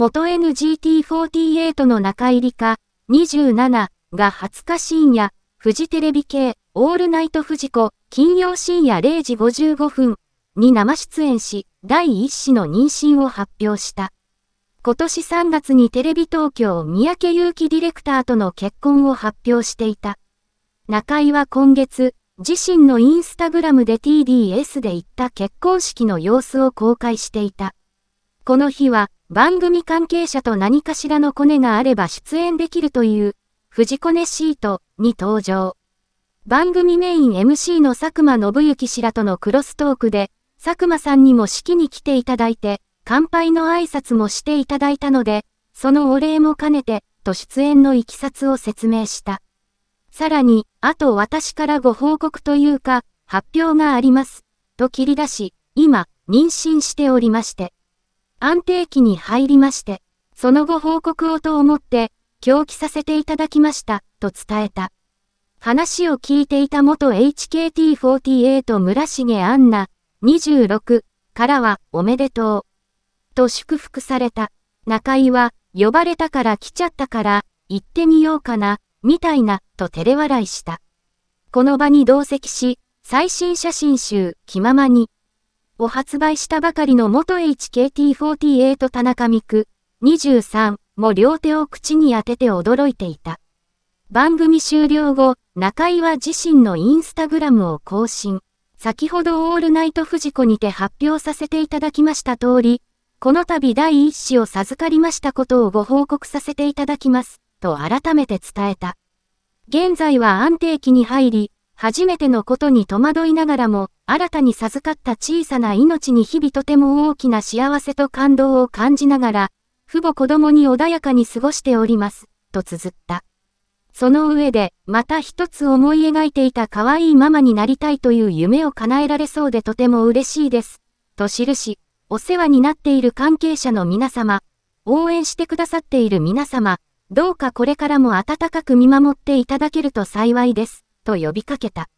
元 NGT48 の中入りか、27が20日深夜、フジテレビ系、オールナイトフジコ、金曜深夜0時55分に生出演し、第1子の妊娠を発表した。今年3月にテレビ東京三宅祐希ディレクターとの結婚を発表していた。中井は今月、自身のインスタグラムで TDS で行った結婚式の様子を公開していた。この日は、番組関係者と何かしらのコネがあれば出演できるという、藤子ネシートに登場。番組メイン MC の佐久間信之氏らとのクロストークで、佐久間さんにも式に来ていただいて、乾杯の挨拶もしていただいたので、そのお礼も兼ねて、と出演のいきさつを説明した。さらに、あと私からご報告というか、発表があります、と切り出し、今、妊娠しておりまして。安定期に入りまして、その後報告をと思って、狂気させていただきました、と伝えた。話を聞いていた元 HKT48 村重杏奈26からは、おめでとう。と祝福された。中井は、呼ばれたから来ちゃったから、行ってみようかな、みたいな、と照れ笑いした。この場に同席し、最新写真集、気ままに、を発売したばかりの元 HKT48 田中美久23も両手を口に当てて驚いていた。番組終了後、中井は自身のインスタグラムを更新。先ほどオールナイト富士子にて発表させていただきました通り、この度第一子を授かりましたことをご報告させていただきます、と改めて伝えた。現在は安定期に入り、初めてのことに戸惑いながらも、新たに授かった小さな命に日々とても大きな幸せと感動を感じながら、父母子供に穏やかに過ごしております、と綴った。その上で、また一つ思い描いていた可愛いママになりたいという夢を叶えられそうでとても嬉しいです、と記し、お世話になっている関係者の皆様、応援してくださっている皆様、どうかこれからも温かく見守っていただけると幸いです、と呼びかけた。